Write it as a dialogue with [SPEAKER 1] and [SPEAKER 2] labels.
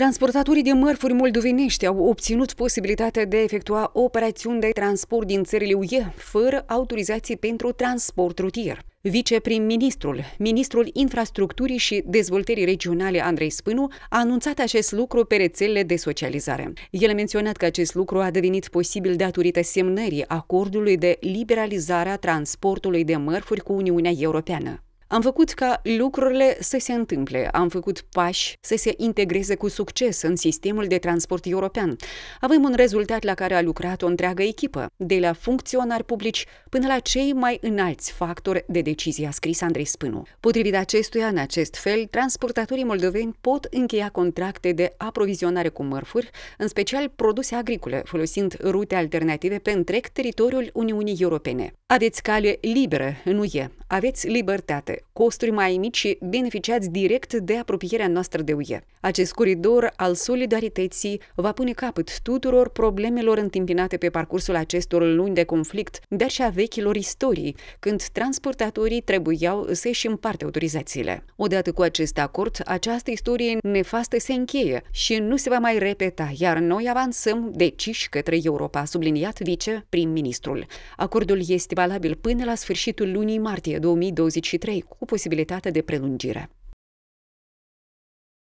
[SPEAKER 1] Transportatorii de mărfuri moldovenești au obținut posibilitatea de a efectua operațiuni de transport din țările UE fără autorizații pentru transport rutier. Viceprim-ministrul, ministrul infrastructurii și dezvoltării regionale Andrei Spânu a anunțat acest lucru pe rețelele de socializare. El a menționat că acest lucru a devenit posibil datorită semnării acordului de liberalizare a transportului de mărfuri cu Uniunea Europeană. Am făcut ca lucrurile să se întâmple, am făcut pași să se integreze cu succes în sistemul de transport european. Avem un rezultat la care a lucrat o întreagă echipă, de la funcționari publici până la cei mai înalți factori de decizie, a scris Andrei Spânu. Potrivit acestuia, în acest fel, transportatorii moldoveni pot încheia contracte de aprovizionare cu mărfuri, în special produse agricole, folosind rute alternative pe întreg teritoriul Uniunii Europene. Aveți cale liberă nu e, aveți libertate, costuri mai mici și beneficiați direct de apropierea noastră de UE. Acest coridor al solidarității va pune capăt tuturor problemelor întâmpinate pe parcursul acestor luni de conflict, dar și a vechilor istorii, când transportatorii trebuiau să-și împarte autorizațiile. Odată cu acest acord, această istorie nefastă se încheie și nu se va mai repeta, iar noi avansăm deciși către Europa, subliniat vice-prim-ministrul. Acordul este valabil până la sfârșitul lunii martie 2023, cu posibilitate de prelungire.